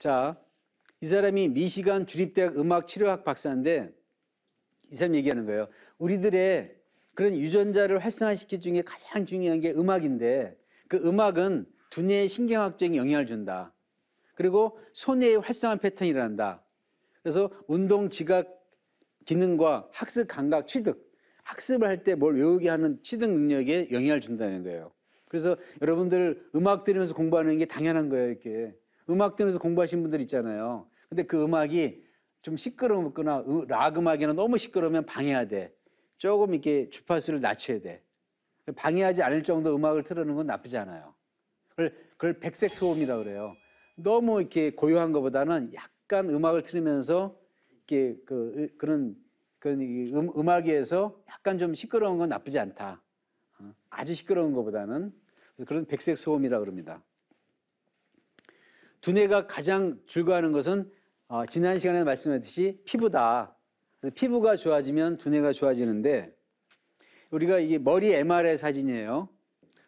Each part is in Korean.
자, 이 사람이 미시간 주립대학 음악 치료학 박사인데 이사람 얘기하는 거예요. 우리들의 그런 유전자를 활성화시키기 중에 가장 중요한 게 음악인데 그 음악은 두뇌의 신경학적인 영향을 준다. 그리고 손의 활성화 패턴이란다. 그래서 운동 지각 기능과 학습 감각 취득, 학습을 할 때 뭘 외우게 하는 취득 능력에 영향을 준다는 거예요. 그래서 여러분들 음악 들으면서 공부하는 게 당연한 거예요, 이렇게. 음악 들으면서 공부하신 분들 있잖아요. 근데 그 음악이 좀 시끄럽거나 락 음악이나 너무 시끄러우면 방해야 해 돼. 조금 이렇게 주파수를 낮춰야 돼. 방해하지 않을 정도 음악을 틀어놓은건 나쁘지 않아요. 그걸, 그걸 백색 소음이라 고 그래요. 너무 이렇게 고요한 것보다는 약간 음악을 틀으면서 이렇게 그, 그런 그런 음, 음악에서 약간 좀 시끄러운 건 나쁘지 않다. 어, 아주 시끄러운 것보다는 그래서 그런 백색 소음이라 고 그럽니다. 두뇌가 가장 즐거워하는 것은 어, 지난 시간에 말씀했듯이 피부다. 피부가 좋아지면 두뇌가 좋아지는데 우리가 이게 머리 MRI 사진이에요.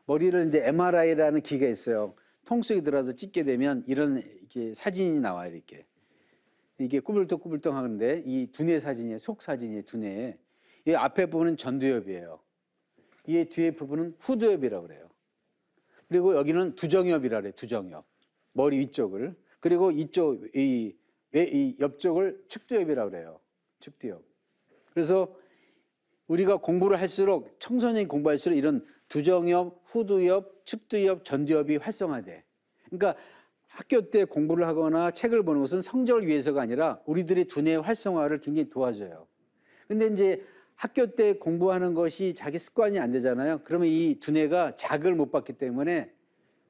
머리를 이제 MRI라는 기가 계 있어요. 통 속에 들어서 가 찍게 되면 이런 이렇게 사진이 나와 요 이렇게 이게 꾸불떡꾸불떡 하는데 이 두뇌 사진이에요. 속 사진이에요. 두뇌에 이 앞에 부분은 전두엽이에요. 이 뒤에 부분은 후두엽이라고 그래요. 그리고 여기는 두정엽이라 그래요. 두정엽. 머리 위쪽을 그리고 이쪽 이, 이 옆쪽을 축두엽이라고 그래요. 축두엽. 그래서 우리가 공부를 할수록 청소년이 공부할수록 이런 두정엽, 후두엽, 측두엽, 전두엽이 활성화돼. 그러니까 학교 때 공부를 하거나 책을 보는 것은 성적을 위해서가 아니라 우리들의 두뇌 활성화를 굉장히 도와줘요. 근데 이제 학교 때 공부하는 것이 자기 습관이 안 되잖아요. 그러면 이 두뇌가 자극을 못 받기 때문에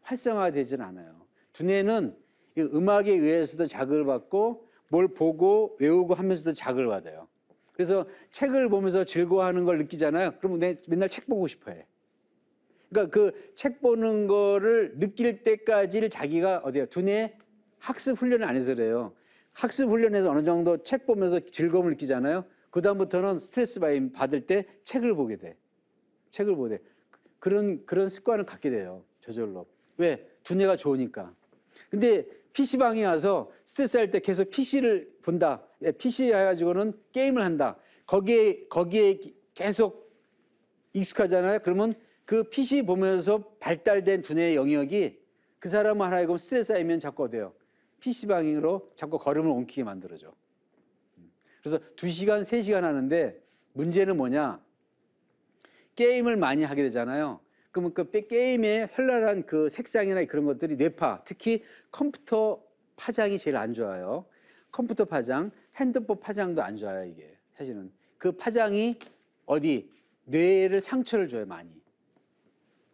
활성화되지는 않아요. 두뇌는 음악에 의해서도 자극을 받고 뭘 보고 외우고 하면서도 자극을 받아요. 그래서 책을 보면서 즐거워하는 걸 느끼잖아요. 그러면 내 맨날 책 보고 싶어 해. 그러니까 그 책 보는 거를 느낄 때까지를 자기가 어디야 두뇌 학습 훈련을 안 해서 그래요. 학습 훈련에서 어느 정도 책 보면서 즐거움을 느끼잖아요. 그 다음부터는 스트레스 받을 때 책을 보게 돼. 책을 보게 돼. 그, 그런 그런 습관을 갖게 돼요. 저절로. 왜? 두뇌가 좋으니까. 근데 PC방에 와서 스트레스 할 때 계속 PC를 본다. PC 예, 해가지고는 게임을 한다. 거기에, 거기에 계속 익숙하잖아요. 그러면 그 PC 보면서 발달된 두뇌의 영역이 그 사람을 하여금 스트레스 쌓면 자꾸 어때요? PC방으로 자꾸 걸음을 옮기게 만들어줘. 음. 그래서 두시간세시간 하는데 문제는 뭐냐? 게임을 많이 하게 되잖아요. 그러면 그 게임의 현란한 그 색상이나 그런 것들이 뇌파, 특히 컴퓨터 파장이 제일 안 좋아요. 컴퓨터 파장, 핸드폰 파장도 안 좋아요, 이게. 사실은. 그 파장이 어디? 뇌를 상처를 줘요, 많이.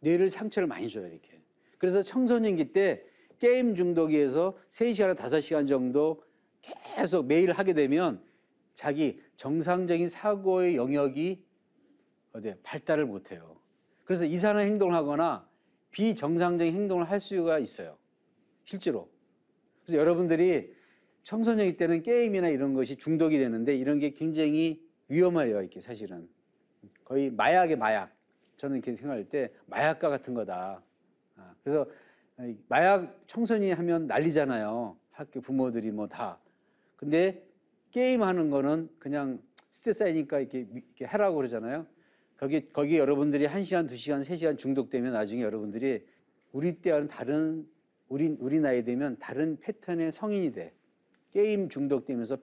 뇌를 상처를 많이 줘요, 이렇게. 그래서 청소년기 때 게임 중독에서 3시간, 5시간 정도 계속 매일 하게 되면 자기 정상적인 사고의 영역이 어디 발달을 못해요. 그래서 이상한 행동을 하거나 비정상적인 행동을 할 수가 있어요. 실제로. 그래서 여러분들이 청소년기 때는 게임이나 이런 것이 중독이 되는데 이런 게 굉장히 위험해요, 이게 사실은. 거의 마약의 마약. 저는 이렇게 생각할 때 마약과 같은 거다. 아, 그래서 마약 청소년이 하면 난리잖아요. 학교 부모들이 뭐 다. 근데 게임하는 거는 그냥 스트레스 쌓이니까 이렇게, 이렇게 해라고 그러잖아요. 거기 거기 여러분들이 1시간2시간3시간 중독되면 나중에 여러분들이 우리 때와는 다른 우리 우리 나이 되면 다른 패턴의 성인이 돼. 게임 중독되면서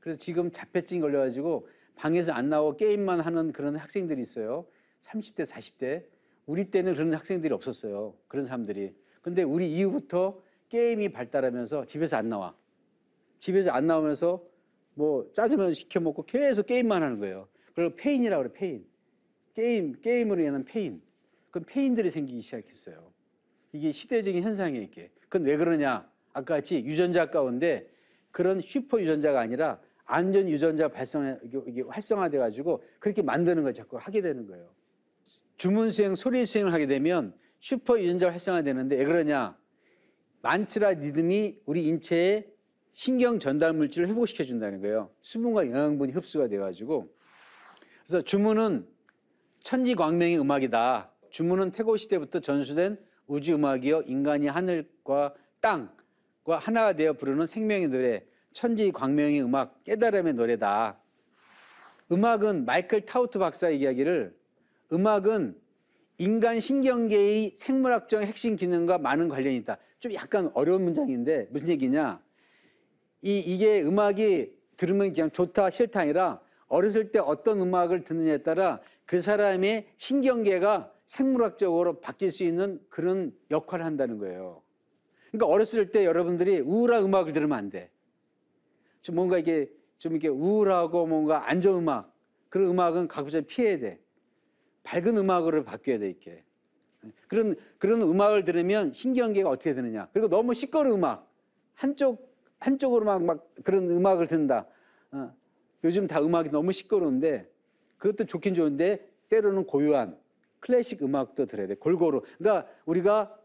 그래서 지금 자폐증 걸려 가지고 방에서 안 나오고 게임만 하는 그런 학생들이 있어요. 30대, 40대. 우리 때는 그런 학생들이 없었어요. 그런 사람들이. 근데 우리 이후부터 게임이 발달하면서 집에서 안 나와. 집에서 안 나오면서 뭐 짜장면 시켜 먹고 계속 게임만 하는 거예요. 그리고 페인이라고 그래, 페인. 게임, 게임으로 인한 페인. 그건 페인들이 생기기 시작했어요. 이게 시대적인 현상이에요, 이게. 그건 왜 그러냐? 아까 같이 유전자 가운데 그런 슈퍼 유전자가 아니라 안전 유전자 발성 이게 활성화돼 가지고 그렇게 만드는 걸 자꾸 하게 되는 거예요. 주문 수행, 소리 수행을 하게 되면 슈퍼 유전자 활성화되는데 왜 그러냐? 만츠라 리듬이 우리 인체에 신경 전달 물질을 회복시켜 준다는 거예요. 수분과 영양분이 흡수가 돼 가지고 그래서 주문은 천지광명의 음악이다. 주문은 태고 시대부터 전수된 우주 음악이여 인간이 하늘과 땅과 하나가 되어 부르는 생명의 노래, 천지광명의 음악, 깨달음의 노래다. 음악은 마이클 타우트 박사의 이야기를 음악은 인간 신경계의 생물학적 핵심 기능과 많은 관련이 있다. 좀 약간 어려운 문장인데 무슨 얘기냐? 이 이게 음악이 들으면 그냥 좋다 싫다 아니라 어렸을 때 어떤 음악을 듣느냐에 따라 그 사람의 신경계가 생물학적으로 바뀔 수 있는 그런 역할을 한다는 거예요. 그러니까 어렸을 때 여러분들이 우울한 음악을 들으면 안 돼. 좀 뭔가 이게 좀 이렇게 우울하고 뭔가 안 좋은 음악 그런 음악은 가급적 피해야 돼. 밝은 음악으로 바뀌어야 돼 이렇게. 그런 그런 음악을 들으면 신경계가 어떻게 되느냐. 그리고 너무 시끄러운 음악 한쪽 한쪽으로 막, 막 그런 음악을 듣는다. 어, 요즘 다 음악이 너무 시끄러운데 그것도 좋긴 좋은데 때로는 고유한 클래식 음악도 들어야 돼. 골고루. 그러니까 우리가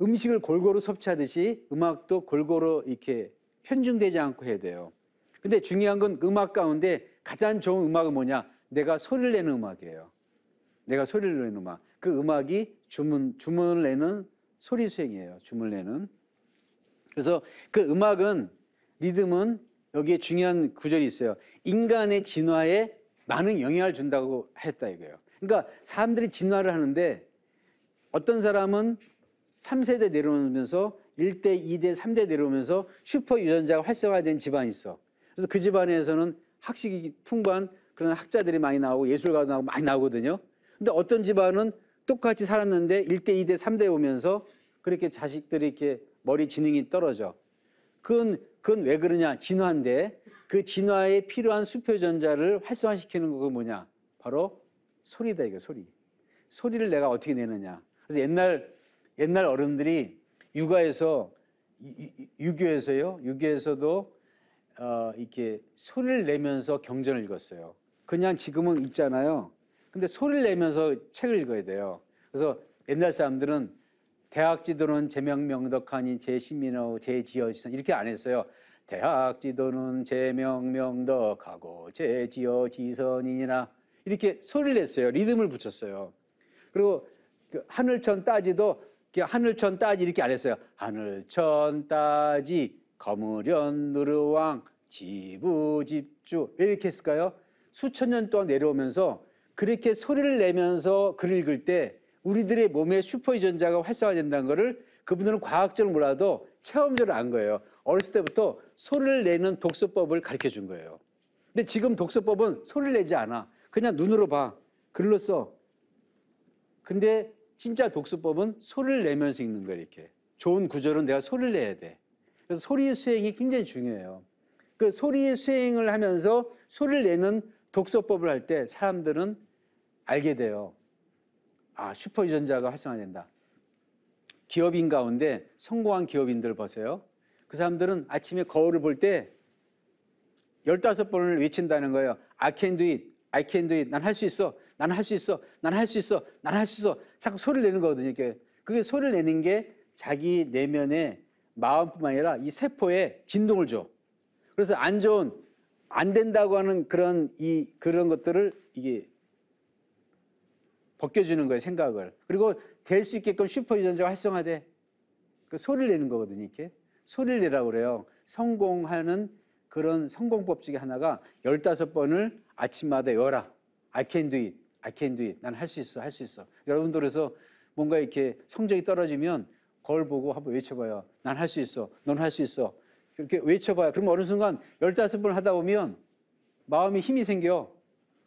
음식을 골고루 섭취하듯이 음악도 골고루 이렇게 편중되지 않고 해야 돼요. 근데 중요한 건 음악 가운데 가장 좋은 음악은 뭐냐? 내가 소리를 내는 음악이에요. 내가 소리를 내는 음악. 그 음악이 주문, 주문을 내는 소리 수행이에요. 주문을 내는. 그래서 그 음악은, 리듬은 여기에 중요한 구절이 있어요. 인간의 진화에 많은 영향을 준다고 했다 이거예요. 그러니까 사람들이 진화를 하는데 어떤 사람은 3세대 내려오면서 1대, 2대, 3대 내려오면서 슈퍼 유전자가 활성화된 집안이 있어. 그래서 그 집안에서는 학식이 풍부한 그런 학자들이 많이 나오고 예술가도 나오고 많이 나오거든요. 근데 어떤 집안은 똑같이 살았는데 1대, 2대, 3대 오면서 그렇게 자식들이 이렇게 머리 지능이 떨어져. 그건, 그건 왜 그러냐? 진화인데. 그 진화에 필요한 수표 전자를 활성화시키는 거 뭐냐? 바로 소리다 이거 소리. 소리를 내가 어떻게 내느냐. 그래서 옛날 옛날 어른들이 육아에서 유교에서요. 유교에서도 어, 이렇게 소리를 내면서 경전을 읽었어요. 그냥 지금은 읽잖아요. 근데 소리를 내면서 책을 읽어야 돼요. 그래서 옛날 사람들은 대학지도는 제명명덕하니 제신민호 제지어지선 이렇게 안 했어요. 대학지도는 제명명덕하고 제지어지선이니라 이렇게 소리를 냈어요. 리듬을 붙였어요. 그리고 그 하늘천 따지도 하늘천 따지 이렇게 안 했어요. 하늘천 따지 거무련 누르왕 지부집주 왜 이렇게 했을까요? 수천 년 동안 내려오면서 그렇게 소리를 내면서 글을 읽을 때 우리들의 몸에 슈퍼 유전자가 활성화된다는 것을 그분들은 과학적으로 몰라도 체험적으로 안 거예요. 어렸을 때부터 소리를 내는 독서법을 가르쳐 준 거예요. 근데 지금 독서법은 소리를 내지 않아. 그냥 눈으로 봐. 글로 써. 근데 진짜 독서법은 소리를 내면서 읽는 거예요, 이렇게. 좋은 구절은 내가 소리를 내야 돼. 그래서 소리의 수행이 굉장히 중요해요. 그 소리의 수행을 하면서 소리를 내는 독서법을 할 때 사람들은 알게 돼요. 아, 슈퍼 유전자가 활성화된다. 기업인 가운데 성공한 기업인들 보세요. 그 사람들은 아침에 거울을 볼 때 15번을 외친다는 거예요. I can do it. I can do it. 난 할 수 있어. 난 할 수 있어. 난 할 수 있어. 난 할 수 있어. 자꾸 소리를 내는 거거든요. 이게. 그게 소리를 내는 게 자기 내면의 마음뿐만 아니라 이 세포에 진동을 줘. 그래서 안 좋은 안 된다고 하는 그런 이 그런 것들을 이게 벗겨주는 거예요 생각을 그리고 될 수 있게끔 슈퍼 유전자가 활성화돼 그 소리를 내는 거거든요 이렇게 소리를 라고 그래요. 성공하는 그런 성공법 중에 하나가 15번을 아침마다 열라. I can do it. I can do it. 난 할 수 있어. 할 수 있어. 여러분들 그서 뭔가 이렇게 성적이 떨어지면 거울 보고 한번 외쳐봐요. 난 할 수 있어. 넌 할 수 있어. 그렇게 외쳐봐요. 그럼 어느 순간 15번 하다 보면 마음이 힘이 생겨.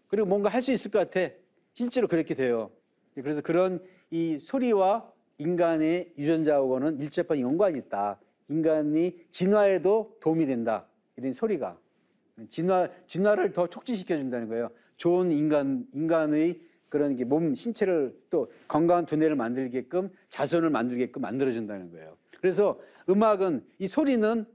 그리고 뭔가 할 수 있을 것 같아. 실제로 그렇게 돼요. 그래서 그런 이 소리와 인간의 유전자하고는 일제판 연관이 있다. 인간이 진화에도 도움이 된다. 이런 소리가 진화 진화를 더 촉진시켜 준다는 거예요. 좋은 인간 인간의 그런 게 몸 신체를 또 건강한 두뇌를 만들게끔 자손을 만들게끔 만들어 준다는 거예요. 그래서 음악은 이 소리는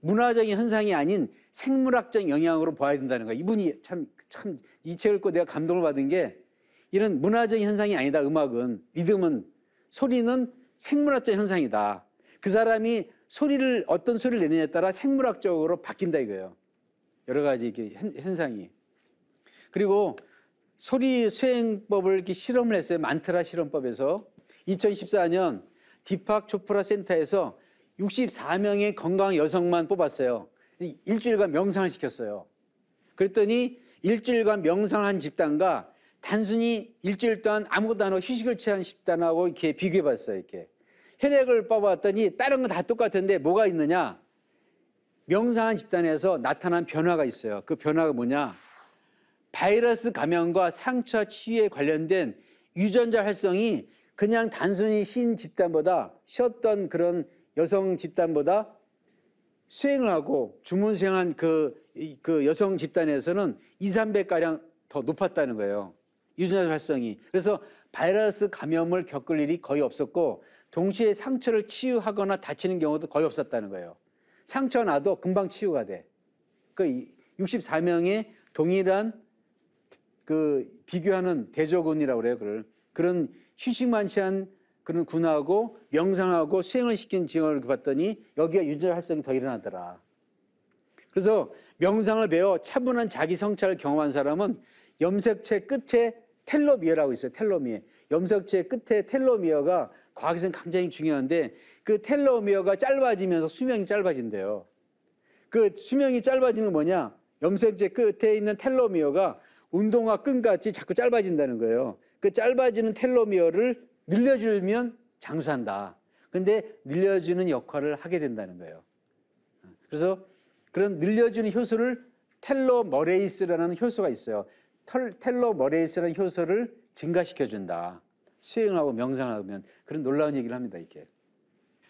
문화적인 현상이 아닌 생물학적 영향으로 봐야 된다는 거예요. 이분이 참 참 이 책을 읽고 내가 감동을 받은 게 이런 문화적인 현상이 아니다. 음악은 리듬은 소리는 생물학적 현상이다. 그 사람이 소리를 어떤 소리를 내느냐에 따라 생물학적으로 바뀐다 이거예요. 여러 가지 현상이. 그리고 소리 수행법을 이렇게 실험을 했어요. 만트라 실험법에서 2014년 디팍 초프라 센터에서 64명의 건강 여성만 뽑았어요. 일주일간 명상을 시켰어요. 그랬더니 일주일간 명상한 집단과 단순히 일주일 동안 아무것도 안 하고 휴식을 취한 집단하고 이렇게 비교해 봤어요. 이렇게. 혈액을 뽑아봤더니 다른 건 다 똑같은데 뭐가 있느냐? 명상한 집단에서 나타난 변화가 있어요. 그 변화가 뭐냐? 바이러스 감염과 상처 치유에 관련된 유전자 활성이 그냥 단순히 신 집단보다 쉬었던 그런 여성 집단보다 수행을 하고 주문 수행한 그, 그 여성 집단에서는 2, 3배가량 더 높았다는 거예요. 유전자 활성이. 그래서 바이러스 감염을 겪을 일이 거의 없었고 동시에 상처를 치유하거나 다치는 경우도 거의 없었다는 거예요. 상처 나도 금방 치유가 돼. 그 64명의 동일한 그 비교하는 대조군이라고 그래요. 그걸. 그런 휴식만치한 그런 군하고 명상하고 수행을 시킨 증언을 봤더니 여기에 유전 활성이 더 일어나더라. 그래서 명상을 배워 차분한 자기 성찰을 경험한 사람은 염색체 끝에 텔로미어라고 있어요. 텔로미어. 염색체 끝에 텔로미어가 과학에서는 굉장히 중요한데 그 텔로미어가 짧아지면서 수명이 짧아진대요. 그 수명이 짧아지는 뭐냐? 염색제 끝에 있는 텔로미어가 운동화 끈같이 자꾸 짧아진다는 거예요. 그 짧아지는 텔로미어를 늘려주면 장수한다. 근데 늘려주는 역할을 하게 된다는 거예요. 그래서 그런 늘려주는 효소를 텔로머레이스라는 효소가 있어요. 텔로머레이스라는 효소를 증가시켜준다. 수행하고 명상하면 그런 놀라운 얘기를 합니다. 이렇게.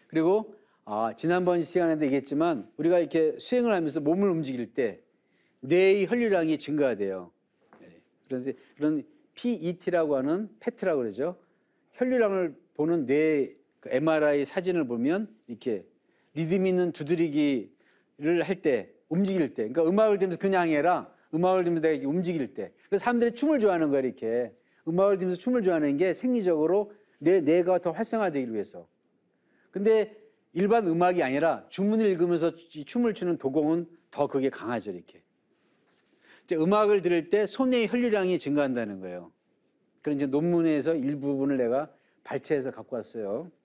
그리고 아, 지난번 시간에도 얘기했지만 우리가 이렇게 수행을 하면서 몸을 움직일 때 뇌의 혈류량이 증가돼요. 예. 그래서 그런 PET라고 하는 PET라고 그러죠. 혈류량을 보는 뇌그 MRI 사진을 보면 이렇게 리듬 있는 두드리기를 할 때 움직일 때 그러니까 음악을 들으면서 그냥 해라. 음악을 들으면서 내가 움직일 때. 그 사람들이 춤을 좋아하는 거야 이렇게. 음악을 들으면서 춤을 좋아하는 게 생리적으로 내 뇌가 더 활성화되기 위해서. 근데 일반 음악이 아니라 주문을 읽으면서 춤을 추는 도공은 더 그게 강하죠, 이렇게. 이제 음악을 들을 때 손의 혈류량이 증가한다는 거예요. 그런 이제 논문에서 일부분을 내가 발췌해서 갖고 왔어요.